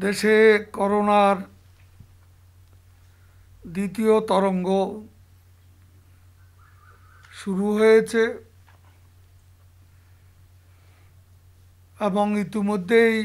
দেশে করোনার দ্বিতীয় তরঙ্গ শুরু হয়েছে এবং ইতিমধ্যেই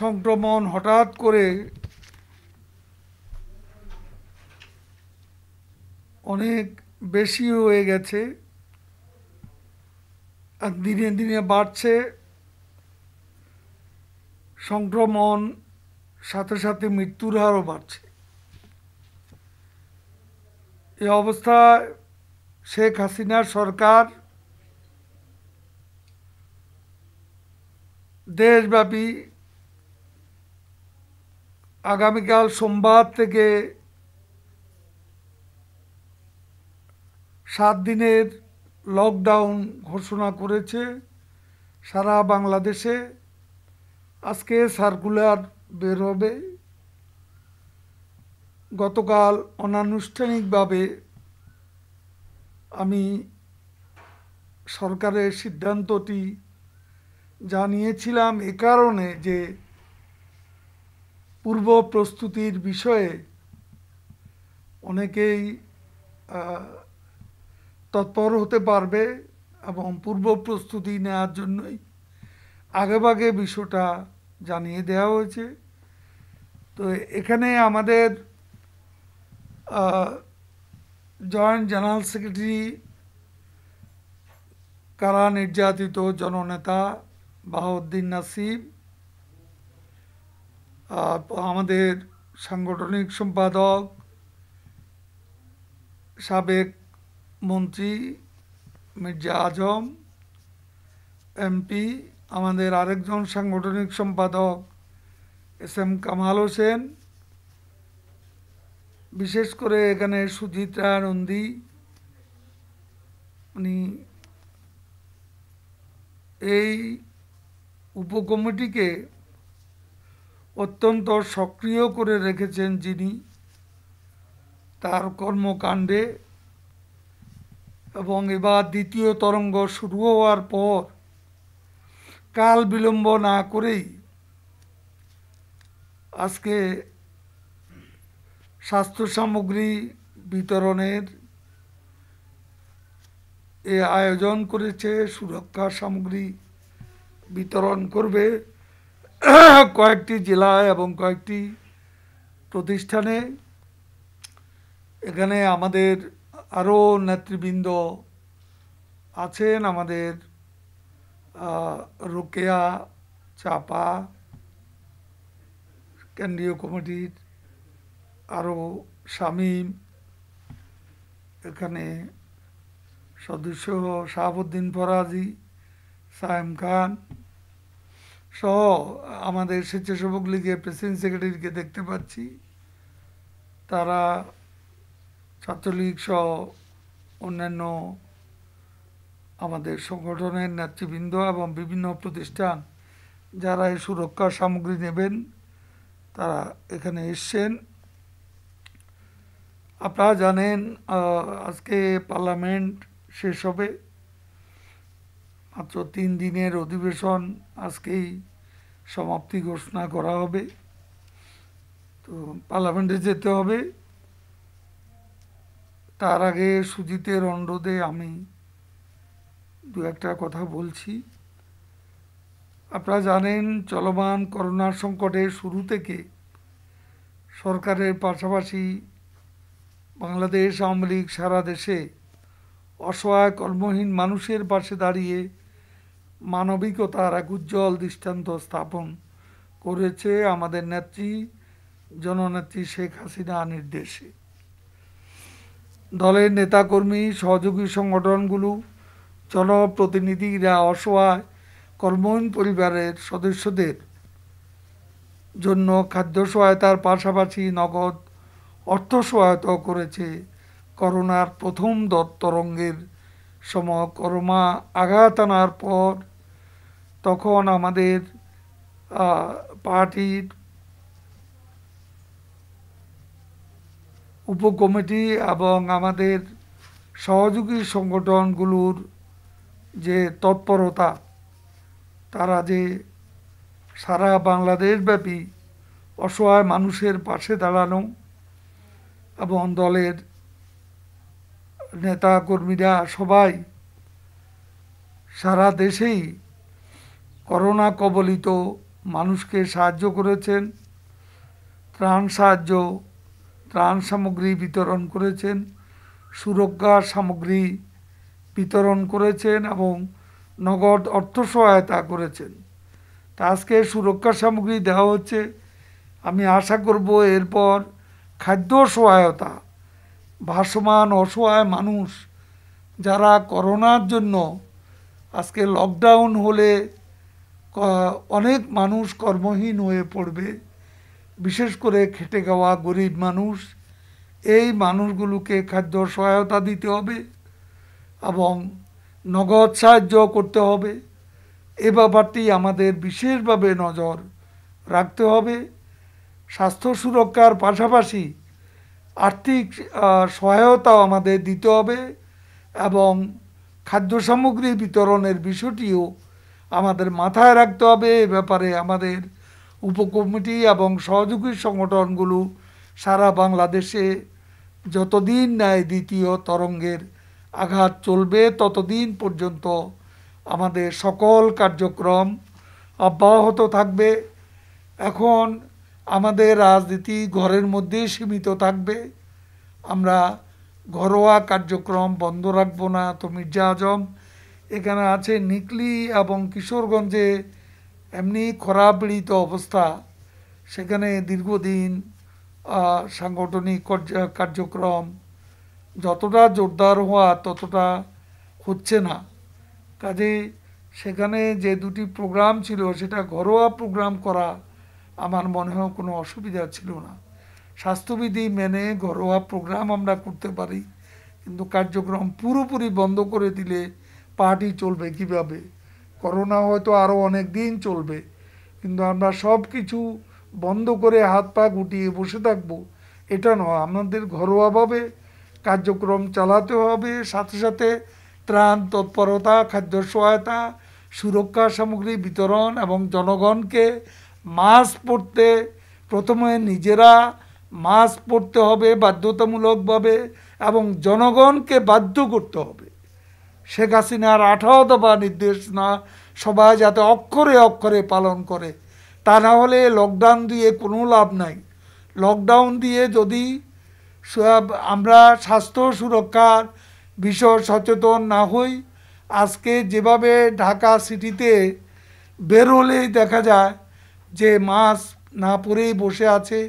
সংক্রমণ হঠাৎ করে অনেক বেশি হয়ে গেছে আর দিনে দিনে বাড়ছে সংক্রমণ সাথে সাথে মৃত্যুর হারও বাড়ছে এ অবস্থায় শেখ হাসিনার সরকার দেশব্যাপী আগামীকাল সোমবার থেকে সাত দিনের লকডাউন ঘোষণা করেছে সারা বাংলাদেশে আজকে সার্কুলার বের হবে গতকাল অনানুষ্ঠানিকভাবে আমি সরকারের সিদ্ধান্তটি জানিয়েছিলাম এ কারণে যে পূর্ব প্রস্তুতির বিষয়ে অনেকেই তৎপর হতে পারবে এবং পূর্ব প্রস্তুতি নেওয়ার জন্যই আগেভাগে বিষয়টা জানিয়ে দেওয়া হয়েছে তো এখানে আমাদের জয়েন্ট জেনারেল সেক্রেটারি কারা নির্যাতিত জননেতা বাহাউদ্দিন নাসিম আমাদের সাংগঠনিক সম্পাদক সাবেক মন্ত্রী মির্জা আজম এমপি আমাদের আরেকজন সাংগঠনিক সম্পাদক এস এম কামাল হোসেন বিশেষ করে এখানে সুজিতা নন্দী উনি এই উপকমিটিকে অত্যন্ত সক্রিয় করে রেখেছেন যিনি তার কর্মকাণ্ডে এবং এবার দ্বিতীয় তরঙ্গ শুরু হওয়ার পর কাল বিলম্ব না করেই আজকে স্বাস্থ্য সামগ্রী বিতরণের এ আয়োজন করেছে সুরক্ষা সামগ্রী বিতরণ করবে কয়েকটি জেলায় এবং কয়েকটি প্রতিষ্ঠানে এখানে আমাদের আরও নেতৃবৃন্দ আছেন আমাদের রোকেয়া চাপা কেন্দ্রীয় কমিটির আরও শামীম এখানে সদস্য শাহাবুদ্দিন ফরাজি সায়েম খান সহ আমাদের স্বেচ্ছাসেবক লীগের প্রেসিডেন্ট সেক্রেটারিকে দেখতে পাচ্ছি তারা ছাত্রলীগ সহ অন্যান্য আমাদের সংগঠনের নেতৃবৃন্দ এবং বিভিন্ন প্রতিষ্ঠান যারা এই সুরক্ষা সামগ্রী নেবেন তারা এখানে এসছেন আপনারা জানেন আজকে পার্লামেন্ট শেষ হবে মাত্র তিন দিনের অধিবেশন আজকেই সমাপ্তি ঘোষণা করা হবে তো পার্লামেন্টে যেতে হবে তার আগে সুজিতের অনুরোধে আমি দু একটা কথা বলছি আপনারা জানেন চলমান করোনার সংকটের শুরু থেকে সরকারের পাশাপাশি বাংলাদেশ আওয়ামী লীগ সারা দেশে অসহায় কর্মহীন মানুষের পাশে দাঁড়িয়ে মানবিকতার এক উজ্জ্বল দৃষ্টান্ত স্থাপন করেছে আমাদের নেত্রী জননেত্রী শেখ হাসিনা নির্দেশে দলের নেতাকর্মী সহযোগী সংগঠনগুলো জনপ্রতিনিধিরা অসহায় কর্মহীন পরিবারের সদস্যদের জন্য খাদ্য সহায়তার পাশাপাশি নগদ অর্থ সহায়তা করেছে করোনার প্রথম দত্তরঙ্গের সময় করোনা আঘাত আনার পর তখন আমাদের পার্টির উপকমিটি এবং আমাদের সহযোগী সংগঠনগুলোর যে তৎপরতা তারা যে সারা বাংলাদেশব্যাপী অসহায় মানুষের পাশে দাঁড়ানো এবং দলের নেতা কর্মীরা সবাই সারা দেশেই করোনা কবলিত মানুষকে সাহায্য করেছেন ত্রাণ সাহায্য ত্রাণ সামগ্রী বিতরণ করেছেন সুরক্ষা সামগ্রী বিতরণ করেছেন এবং নগদ অর্থ সহায়তা করেছেন তা আজকে সুরক্ষা সামগ্রী দেওয়া হচ্ছে আমি আশা করব এরপর খাদ্য সহায়তা ভাসমান অসহায় মানুষ যারা করোনার জন্য আজকে লকডাউন হলে অনেক মানুষ কর্মহীন হয়ে পড়বে বিশেষ করে খেটে খাওয়া গরিব মানুষ এই মানুষগুলোকে খাদ্য সহায়তা দিতে হবে এবং নগদ সাহায্য করতে হবে এ ব্যাপারটি আমাদের বিশেষভাবে নজর রাখতে হবে স্বাস্থ্য সুরক্ষার পাশাপাশি আর্থিক সহায়তাও আমাদের দিতে হবে এবং খাদ্য সামগ্রী বিতরণের বিষয়টিও আমাদের মাথায় রাখতে হবে এ ব্যাপারে আমাদের উপকমিটি এবং সহযোগী সংগঠনগুলো সারা বাংলাদেশে যতদিন ন্যায় দ্বিতীয় তরঙ্গের আঘাত চলবে ততদিন পর্যন্ত আমাদের সকল কার্যক্রম অব্যাহত থাকবে এখন আমাদের রাজনীতি ঘরের মধ্যেই সীমিত থাকবে আমরা ঘরোয়া কার্যক্রম বন্ধ রাখবো না তো মির্জা আজম এখানে আছে নিকলি এবং কিশোরগঞ্জে এমনি খরাপীড়িত অবস্থা সেখানে দীর্ঘদিন সাংগঠনিক কার্যক্রম যতটা জোরদার হওয়া ততটা হচ্ছে না কাজে সেখানে যে দুটি প্রোগ্রাম ছিল সেটা ঘরোয়া প্রোগ্রাম করা আমার মনে হয় কোনো অসুবিধা ছিল না স্বাস্থ্যবিধি মেনে ঘরোয়া প্রোগ্রাম আমরা করতে পারি কিন্তু কার্যক্রম পুরোপুরি বন্ধ করে দিলে পার্টি চলবে কিভাবে করোনা হয়তো আরও অনেক দিন চলবে কিন্তু আমরা সব কিছু বন্ধ করে হাত পা গুটিয়ে বসে থাকবো এটা নয় আমাদের ঘরোয়াভাবে কার্যক্রম চালাতে হবে সাথে সাথে ত্রাণ তৎপরতা খাদ্য সহায়তা সুরক্ষা সামগ্রী বিতরণ এবং জনগণকে মাস্ক পরতে প্রথমে নিজেরা মাস্ক পরতে হবে বাধ্যতামূলকভাবে এবং জনগণকে বাধ্য করতে হবে শেখ হাসিনার আঠারো দফা নির্দেশনা সবাই যাতে অক্ষরে অক্ষরে পালন করে তা না হলে লকডাউন দিয়ে কোনো লাভ নাই লকডাউন দিয়ে যদি আমরা স্বাস্থ্য সুরক্ষার বিষয় সচেতন না হই আজকে যেভাবে ঢাকা সিটিতে বেরোলেই দেখা যায় যে মাস্ক না পরেই বসে আছে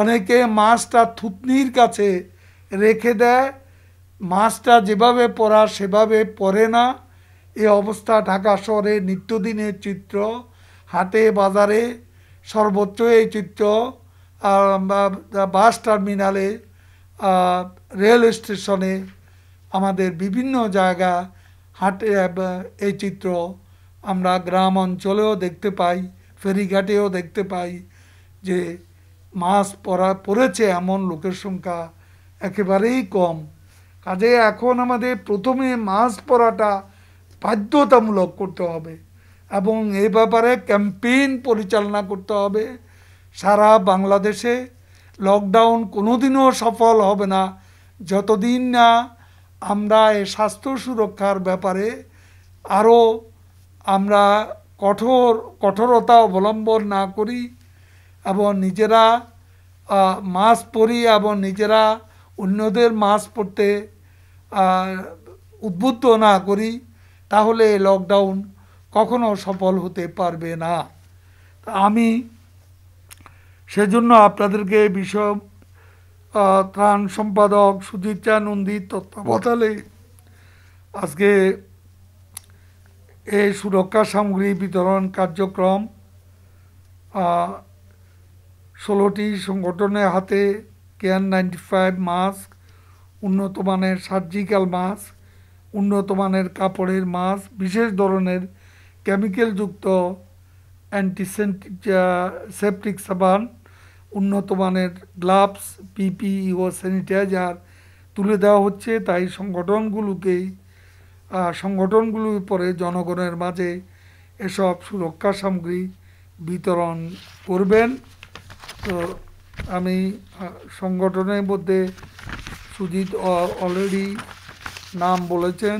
অনেকে মাছটা থুতনির কাছে রেখে দেয় মাছটা যেভাবে পরা সেভাবে পরে না এ অবস্থা ঢাকা শহরে নিত্যদিনের চিত্র হাটে বাজারে সর্বোচ্চ এই চিত্র বাস টার্মিনালে রেল স্টেশনে আমাদের বিভিন্ন জায়গা হাটে এই চিত্র আমরা গ্রাম অঞ্চলেও দেখতে পাই ফেরিঘাটেও দেখতে পাই যে মাছ পরা পড়েছে এমন লোকের সংখ্যা একেবারেই কম কাজে এখন আমাদের প্রথমে মাছ পরাটা বাধ্যতামূলক করতে হবে এবং এ ব্যাপারে ক্যাম্পেইন পরিচালনা করতে হবে সারা বাংলাদেশে লকডাউন কোনোদিনও সফল হবে না যতদিন না আমরা এই স্বাস্থ্য সুরক্ষার ব্যাপারে আরও আমরা কঠোর কঠোরতা অবলম্বন না করি এবং নিজেরা মাস্ক পরি এবং নিজেরা অন্যদের মাস্ক পরতে উদ্বুদ্ধ না করি তাহলে লকডাউন কখনো সফল হতে পারবে না আমি সেজন্য আপনাদেরকে বিষয় ত্রাণ সম্পাদক সুচিত্রা নন্দী তত্ত্বাবধানে আজকে এই সুরক্ষা সামগ্রী বিতরণ কার্যক্রম ষোলোটি সংগঠনের হাতে কেয়ার নাইনটি ফাইভ মাস্ক উন্নত মানের সার্জিক্যাল মাস্ক উন্নত মানের কাপড়ের মাস্ক বিশেষ ধরনের কেমিক্যালযুক্ত অ্যান্টিসেপটিক সেপটিক সাবান উন্নত মানের গ্লাভস পিপিই e ও স্যানিটাইজার তুলে দেওয়া হচ্ছে তাই সংগঠনগুলোকেই সংগঠনগুলোর পরে জনগণের মাঝে এসব সুরক্ষা সামগ্রী বিতরণ করবেন তো আমি সংগঠনের মধ্যে সুজিত অলরেডি নাম বলেছেন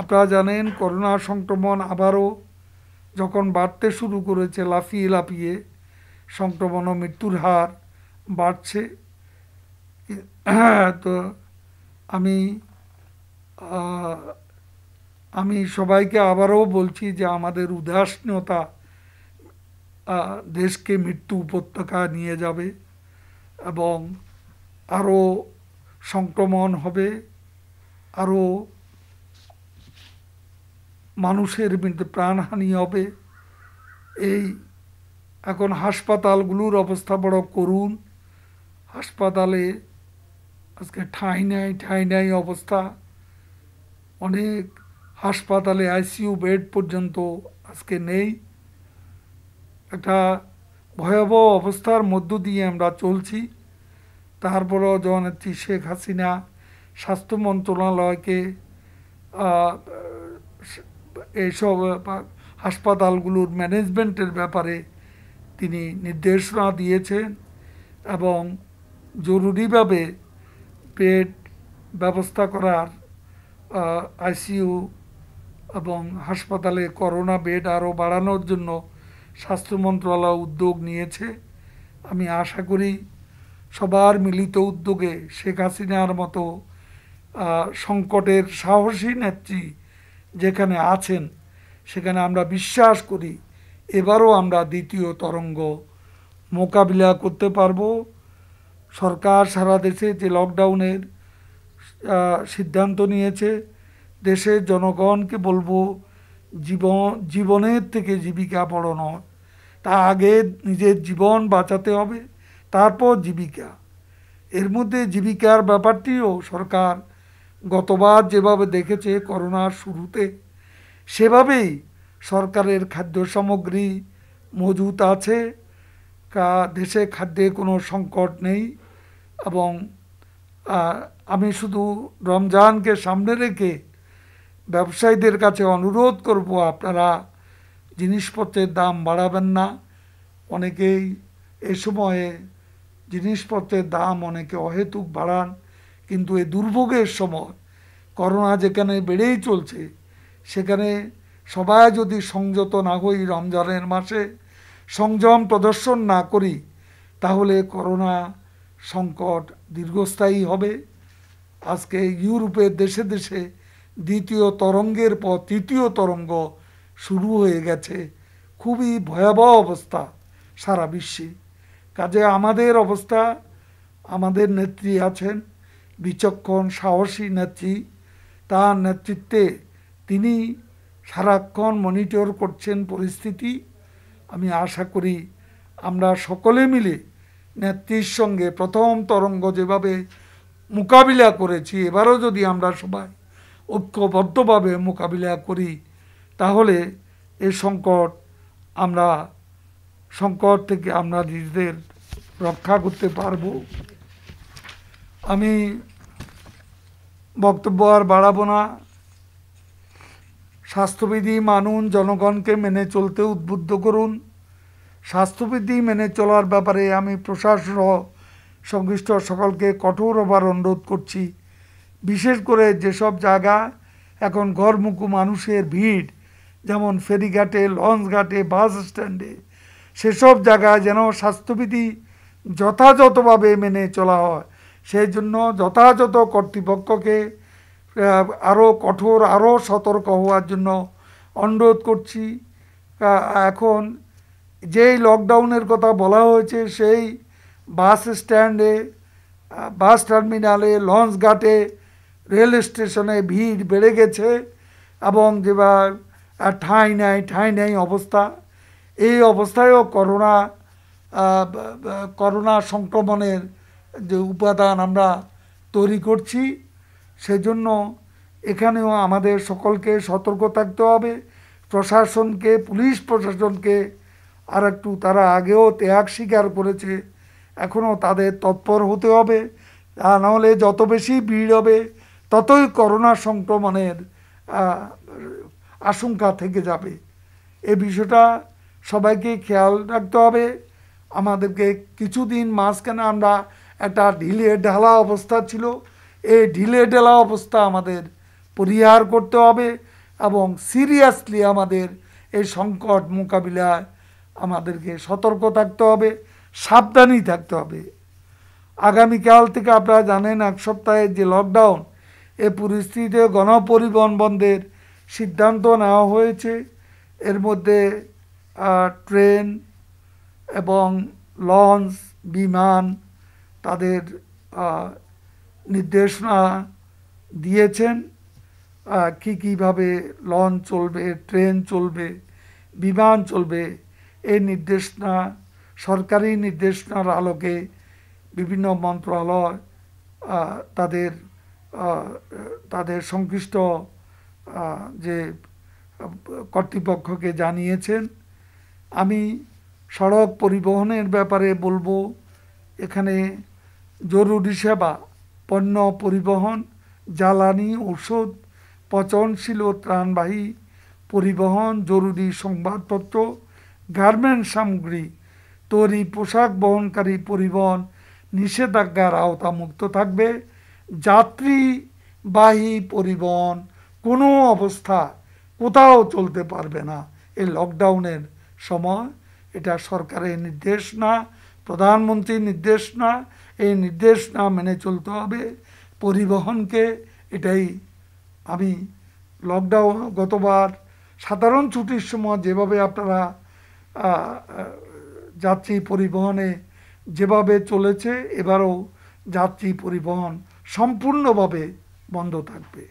আপনারা জানেন করোনা সংক্রমণ আবারও যখন বাড়তে শুরু করেছে লাফিয়ে লাফিয়ে সংক্রমণ ও মৃত্যুর হার বাড়ছে তো আমি আমি সবাইকে আবারও বলছি যে আমাদের উদাসীনতা দেশকে মৃত্যু উপত্যকা নিয়ে যাবে এবং আরও সংক্রমণ হবে আরও মানুষের প্রাণহানি হবে এই এখন হাসপাতালগুলোর অবস্থা বড় করুন হাসপাতালে আজকে ঠাঁই নাই ঠাঁই নাই অবস্থা অনেক হাসপাতালে আইসিউ বেড পর্যন্ত আজকে নেই একটা ভয়াবহ অবস্থার মধ্য দিয়ে আমরা চলছি তারপরও জননেত্রী শেখ হাসিনা স্বাস্থ্য মন্ত্রণালয়কে এইসব হাসপাতালগুলোর ম্যানেজমেন্টের ব্যাপারে তিনি নির্দেশনা দিয়েছেন এবং জরুরিভাবে বেড ব্যবস্থা করার আইসিইউ এবং হাসপাতালে করোনা বেড আরও বাড়ানোর জন্য স্বাস্থ্য মন্ত্রণালয় উদ্যোগ নিয়েছে আমি আশা করি সবার মিলিত উদ্যোগে শেখ হাসিনার মতো সংকটের সাহসী নেত্রী যেখানে আছেন সেখানে আমরা বিশ্বাস করি এবারও আমরা দ্বিতীয় তরঙ্গ মোকাবিলা করতে পারব সরকার সারা দেশে যে লকডাউনের সিদ্ধান্ত নিয়েছে দেশের জনগণকে বলবো জীবন জীবনের থেকে জীবিকা বড় নয় তা আগে নিজের জীবন বাঁচাতে হবে তারপর জীবিকা এর মধ্যে জীবিকার ব্যাপারটিও সরকার গতবার যেভাবে দেখেছে করোনার শুরুতে সেভাবেই সরকারের খাদ্য সামগ্রী মজুত আছে কা দেশে খাদ্যে কোনো সংকট নেই এবং আমি শুধু রমজানকে সামনে রেখে ব্যবসায়ীদের কাছে অনুরোধ করব আপনারা জিনিসপত্রের দাম বাড়াবেন না অনেকেই এ সময়ে জিনিসপত্রের দাম অনেকে অহেতুক বাড়ান কিন্তু এই দুর্ভোগের সময় করোনা যেখানে বেড়েই চলছে সেখানে সবাই যদি সংযত না হই রমজানের মাসে সংযম প্রদর্শন না করি তাহলে করোনা সংকট দীর্ঘস্থায়ী হবে আজকে ইউরোপের দেশে দেশে দ্বিতীয় তরঙ্গের পর তৃতীয় তরঙ্গ শুরু হয়ে গেছে খুবই ভয়াবহ অবস্থা সারা বিশ্বে কাজে আমাদের অবস্থা আমাদের নেত্রী আছেন বিচক্ষণ সাহসী নেত্রী তার নেতৃত্বে তিনি সারাক্ষণ মনিটর করছেন পরিস্থিতি আমি আশা করি আমরা সকলে মিলে নেত্রীর সঙ্গে প্রথম তরঙ্গ যেভাবে মোকাবিলা করেছি এবারও যদি আমরা সবাই ঐক্যবদ্ধভাবে মোকাবিলা করি তাহলে এ সংকট আমরা সংকট থেকে আমরা নিজেদের রক্ষা করতে পারব আমি বক্তব্য আর বাড়াবো না স্বাস্থ্যবিধি মানুন জনগণকে মেনে চলতে উদ্বুদ্ধ করুন স্বাস্থ্যবিধি মেনে চলার ব্যাপারে আমি প্রশাসন সংশ্লিষ্ট সকলকে কঠোর আবার অনুরোধ করছি বিশেষ করে যেসব জায়গা এখন ঘরমুখু মানুষের ভিড় যেমন ফেরিঘাটে লঞ্চঘাটে বাস স্ট্যান্ডে সেসব জায়গায় যেন স্বাস্থ্যবিধি যথাযথভাবে মেনে চলা হয় সেই জন্য যথাযথ কর্তৃপক্ষকে আরও কঠোর আরও সতর্ক হওয়ার জন্য অনুরোধ করছি এখন যেই লকডাউনের কথা বলা হয়েছে সেই বাস স্ট্যান্ডে বাস টার্মিনালে লঞ্চ ঘাটে রেল স্টেশনে ভিড় বেড়ে গেছে এবং যেবার ঠাঁই নেয় ঠাঁই নেয় অবস্থা এই অবস্থায়ও করোনা করোনা সংক্রমণের যে উপাদান আমরা তৈরি করছি সেজন্য এখানেও আমাদের সকলকে সতর্ক থাকতে হবে প্রশাসনকে পুলিশ প্রশাসনকে আর একটু তারা আগেও ত্যাগ স্বীকার করেছে এখনও তাদের তৎপর হতে হবে তা নাহলে যত বেশি ভিড় হবে ততই করোনা সংক্রমণের আশঙ্কা থেকে যাবে এ বিষয়টা সবাইকে খেয়াল রাখতে হবে আমাদেরকে কিছুদিন মাঝখানে আমরা একটা ঢিলে ঢালা অবস্থা ছিল এই ঢিলে ঢালা অবস্থা আমাদের পরিহার করতে হবে এবং সিরিয়াসলি আমাদের এই সংকট মোকাবিলায় আমাদেরকে সতর্ক থাকতে হবে সাবধানই থাকতে হবে আগামীকাল থেকে আপনারা জানেন এক সপ্তাহে যে লকডাউন এ পরিস্থিতিতে গণপরিবহন বন্ধের সিদ্ধান্ত নেওয়া হয়েছে এর মধ্যে ট্রেন এবং লঞ্চ বিমান তাদের নির্দেশনা দিয়েছেন কী কীভাবে লঞ্চ চলবে ট্রেন চলবে বিমান চলবে এই নির্দেশনা সরকারি নির্দেশনার আলোকে বিভিন্ন মন্ত্রণালয় তাদের তাদের সংশ্লিষ্ট যে কর্তৃপক্ষকে জানিয়েছেন আমি সড়ক পরিবহনের ব্যাপারে বলবো এখানে জরুরি সেবা পণ্য পরিবহন জ্বালানি ওষুধ পচনশীল ও ত্রাণবাহী পরিবহন জরুরি সংবাদপত্র গার্মেন্ট সামগ্রী তৈরি পোশাক বহনকারী পরিবহন নিষেধাজ্ঞার আওতামুক্ত থাকবে যাত্রীবাহী পরিবহন কোনো অবস্থা কোথাও চলতে পারবে না এই লকডাউনের সময় এটা সরকারের নির্দেশনা প্রধানমন্ত্রীর নির্দেশনা এই নির্দেশনা মেনে চলতে হবে পরিবহনকে এটাই আমি লকডাউন গতবার সাধারণ ছুটির সময় যেভাবে আপনারা যাত্রী পরিবহনে যেভাবে চলেছে এবারও যাত্রী পরিবহন সম্পূর্ণভাবে বন্ধ থাকবে